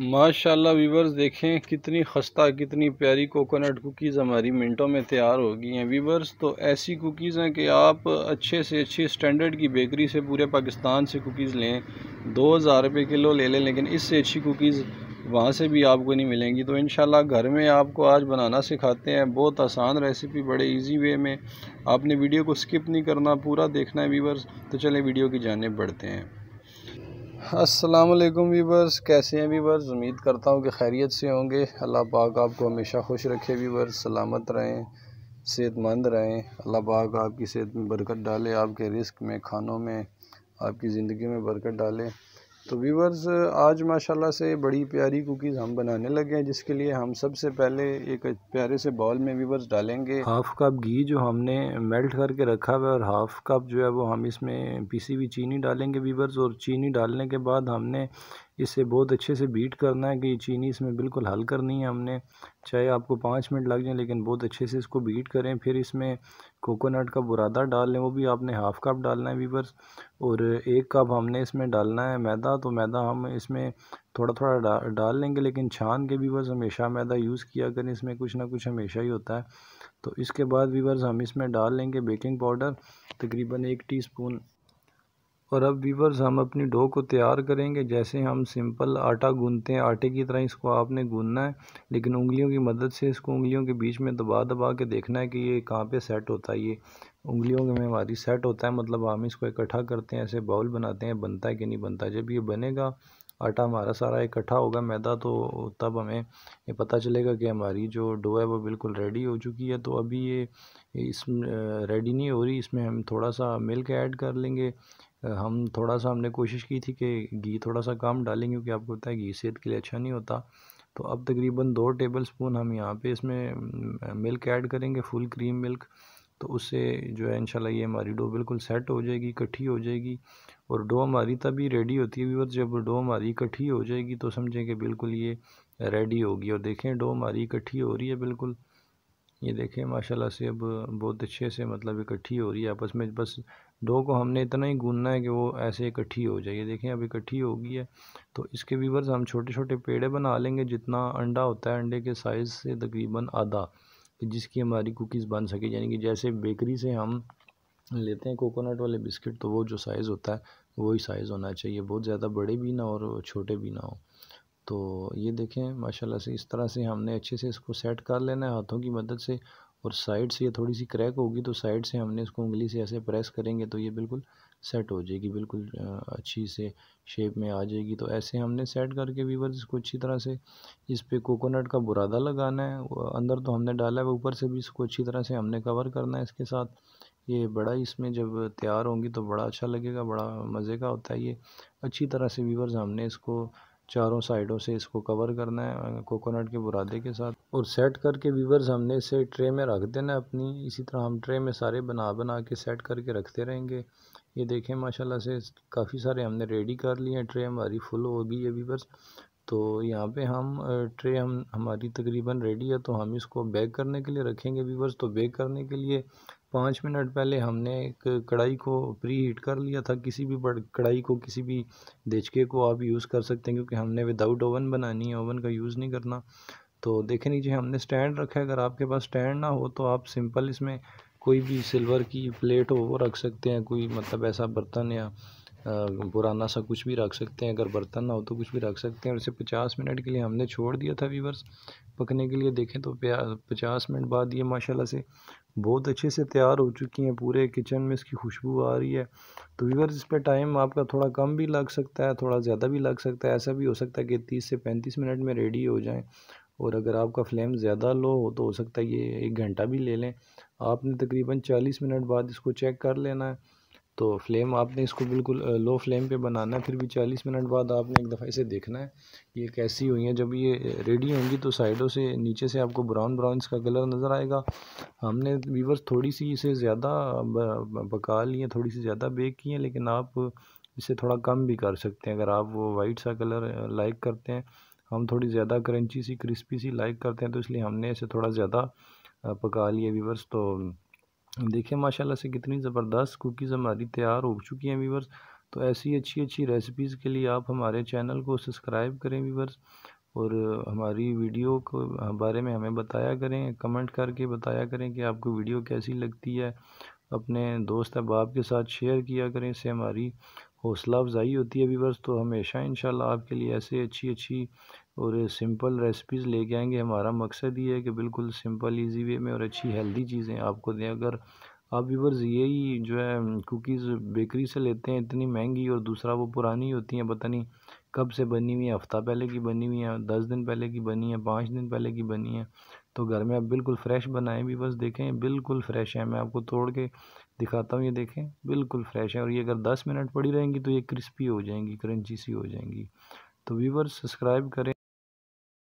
माशाल्लाह वीवर्स देखें कितनी खस्ता कितनी प्यारी कोकोनट कुकीज़ हमारी मिनटों में तैयार हो गई हैं वीवर्स तो ऐसी कुकीज़ हैं कि आप अच्छे से अच्छे स्टैंडर्ड की बेकरी से पूरे पाकिस्तान से कुकीज़ लें दो हज़ार रुपये किलो ले लें लेकिन इससे अच्छी कुकीज़ वहाँ से भी आपको नहीं मिलेंगी तो इन घर में आपको आज बनाना सिखाते हैं बहुत आसान रेसिपी बड़े इजी वे में आपने वीडियो को स्किप नहीं करना पूरा देखना है वीवर्स तो चलें वीडियो की जानब बढ़ते हैं अस्सलाम वालेकुम वीवर्स कैसे हैं वीवर्स उम्मीद करता हूँ कि खैरियत से होंगे अल्लाह पाक आपको हमेशा खुश रखे वीवर्स सलामत रहें सेहतमंद रहें अल्लाह पाक आपकी सेहत में बरकत डाले आपके रिस्क में खानों में आपकी ज़िंदगी में बरकत डाले तो व्यूवर्स आज माशाल्लाह से बड़ी प्यारी कुकीज़ हम बनाने लगे हैं जिसके लिए हम सबसे पहले एक प्यारे से बॉल में व्यूवर्स डालेंगे हाफ़ कप घी जो हमने मेल्ट करके रखा हुआ है और हाफ़ कप जो है वो हम इसमें पीसी हुई चीनी डालेंगे व्यूवर्स और चीनी डालने के बाद हमने इसे बहुत अच्छे से बीट करना है कि चीनी इसमें बिल्कुल हल करनी है हमने चाहे आपको पाँच मिनट लग जाए लेकिन बहुत अच्छे से इसको बीट करें फिर इसमें कोकोनट का बुरादा डाल लें वो भी आपने हाफ़ कप डालना है वीवर्स और एक कप हमने इसमें डालना है मैदा तो मैदा हम इसमें थोड़ा थोड़ा डा, डाल लेंगे लेकिन छान के वीवर्स हमेशा मैदा यूज़ किया करें इसमें कुछ ना कुछ हमेशा ही होता है तो इसके बाद वीवर्स हम इसमें डाल लेंगे बेकिंग पाउडर तकरीबन एक टी और अब वीवर्स हम अपनी डो को तैयार करेंगे जैसे हम सिंपल आटा गूंदते हैं आटे की तरह इसको आपने गूंदना है लेकिन उंगलियों की मदद से इसको उंगलियों के बीच में दबा दबा के देखना है कि ये कहाँ पे सेट होता है ये उंगलियों में हमारी सेट होता है मतलब हम इसको इकट्ठा करते हैं ऐसे बाउल बनाते हैं बनता है कि नहीं बनता जब ये बनेगा आटा हमारा सारा इकट्ठा होगा मैदा तो तब हमें ये पता चलेगा कि हमारी जो डो है वो बिल्कुल रेडी हो चुकी है तो अभी ये इस रेडी नहीं हो रही इसमें हम थोड़ा सा मिल्क ऐड कर लेंगे हम थोड़ा सा हमने कोशिश की थी कि घी थोड़ा सा कम डालें क्योंकि आपको पता है घी सेहत के लिए अच्छा नहीं होता तो अब तकरीबन दो टेबल स्पून हम यहाँ पे इसमें मिल्क ऐड करेंगे फुल क्रीम मिल्क तो उससे जो है इंशाल्लाह ये हमारी डो बिल्कुल सेट हो जाएगी इकट्ठी हो जाएगी और डो हमारी तभी रेडी होती है व्यूवर जब डो हमारी इकट्ठी हो जाएगी तो समझें कि बिल्कुल ये रेडी होगी और देखें डो हमारी इकट्ठी हो रही है बिल्कुल ये देखें माशाल्लाह से अब बहुत अच्छे से मतलब इकट्ठी हो रही है आपस में बस डो को हमने इतना ही गूंदना है कि वो ऐसे इकट्ठी हो जाए ये देखें अब इकट्ठी होगी है तो इसके वीवर्स हम छोटे छोटे पेड़े बना लेंगे जितना अंडा होता है अंडे के साइज़ से तकरीबन आधा जिसकी हमारी कुकीज़ बन सके यानी कि जैसे बेकरी से हम लेते हैं कोकोनट वाले बिस्किट तो वो जो साइज़ होता है वही साइज़ होना चाहिए बहुत ज़्यादा बड़े भी ना और छोटे भी ना हो तो ये देखें माशाल्लाह से इस तरह से हमने अच्छे से इसको सेट कर लेना है हाथों की मदद से और साइड से ये थोड़ी सी क्रैक होगी तो साइड से हमने इसको उंगली से ऐसे प्रेस करेंगे तो ये बिल्कुल सेट हो जाएगी बिल्कुल अच्छी से शेप में आ जाएगी तो ऐसे हमने सेट करके वीवर्स इसको अच्छी तरह से इस पर कोकोनट का बुरादा लगाना है अंदर तो हमने डाला है ऊपर से भी इसको अच्छी तरह से हमने कवर करना है इसके साथ ये बड़ा इसमें जब तैयार होंगी तो बड़ा अच्छा लगेगा बड़ा मज़े का होता है ये अच्छी तरह से वीवर्स हमने इसको चारों साइडों से इसको कवर करना है कोकोनट के बुरादे के साथ और सेट करके वीवर्स हमने इसे ट्रे में रख देना है अपनी इसी तरह हम ट्रे में सारे बना बना के सेट करके रखते रहेंगे ये देखें माशाल्लाह से काफ़ी सारे हमने रेडी कर लिए हैं ट्रे हमारी फुल होगी ये वीवर्स तो यहाँ पे हम ट्रे हम हमारी तकरीबन रेडी है तो हम इसको बेक करने के लिए रखेंगे वीवर्स तो बेक करने के लिए पाँच मिनट पहले हमने एक कढ़ाई को प्री हीट कर लिया था किसी भी कढ़ाई को किसी भी देचके को आप यूज़ कर सकते हैं क्योंकि हमने विदाउट ओवन बनानी है ओवन का यूज़ नहीं करना तो देखें नीचे हमने स्टैंड रखा है अगर आपके पास स्टैंड ना हो तो आप सिंपल इसमें कोई भी सिल्वर की प्लेट हो वो रख सकते हैं कोई मतलब ऐसा बर्तन या पुराना सा कुछ भी रख सकते हैं अगर बर्तन ना हो तो कुछ भी रख सकते हैं और इसे पचास मिनट के लिए हमने छोड़ दिया था वीवर्स पकने के लिए देखें तो पचास मिनट बाद ये माशाल्लाह से बहुत अच्छे से तैयार हो चुकी हैं पूरे किचन में इसकी खुशबू आ रही है तो वीवर्स इस पर टाइम आपका थोड़ा कम भी लग सकता है थोड़ा ज़्यादा भी लग सकता है ऐसा भी हो सकता है कि तीस से पैंतीस मिनट में रेडी हो जाएँ और अगर आपका फ्लेम ज़्यादा लो हो तो हो सकता है ये एक घंटा भी ले लें आपने तकरीबन चालीस मिनट बाद इसको चेक कर लेना है तो फ्लेम आपने इसको बिल्कुल लो फ्लेम पे बनाना है फिर भी चालीस मिनट बाद आपने एक दफ़ा इसे देखना है ये कैसी हुई है जब ये रेडी होंगी तो साइडों से नीचे से आपको ब्राउन ब्राउन इसका कलर नज़र आएगा हमने वीवर्स थोड़ी सी इसे ज़्यादा पका ली है थोड़ी सी ज़्यादा बेक की है लेकिन आप इसे थोड़ा कम भी कर सकते हैं अगर आप वो वाइट सा कलर लाइक करते हैं हम थोड़ी ज़्यादा क्रंची सी क्रिस्पी सी लाइक करते हैं तो इसलिए हमने इसे थोड़ा ज़्यादा पका लिया वीवर्स तो देखिए माशाल्लाह से कितनी ज़बरदस्त कुकीज़ हमारी तैयार हो चुकी हैं वीवर्स तो ऐसी अच्छी अच्छी रेसिपीज़ के लिए आप हमारे चैनल को सब्सक्राइब करें वीवर्स और हमारी वीडियो को हाँ, बारे में हमें बताया करें कमेंट करके बताया करें कि आपको वीडियो कैसी लगती है अपने दोस्त अहबाब के साथ शेयर किया करें इससे हमारी हौसला अफजाई होती है वीवर्स तो हमेशा इन आपके लिए ऐसे अच्छी अच्छी और सिंपल रेसिपीज़ लेके आएंगे हमारा मकसद ये है कि बिल्कुल सिंपल इजी वे में और अच्छी हेल्दी चीज़ें आपको दें अगर आप व्यूवर्स यही जो है कुकीज़ बेकरी से लेते हैं इतनी महंगी और दूसरा वो पुरानी होती हैं पता नहीं कब से बनी हुई है हफ़्ता पहले की बनी हुई है दस दिन पहले की बनी है पाँच दिन पहले की बनी है तो घर में आप बिल्कुल फ्रेश बनाएं भी बस देखें बिल्कुल फ्रेश है मैं आपको तोड़ के दिखाता हूँ ये देखें बिल्कुल फ्रेश है और ये अगर दस मिनट पड़ी रहेंगी तो ये क्रिस्पी हो जाएंगी क्रंची सी हो जाएंगी तो व्यूवर्स सब्सक्राइब करें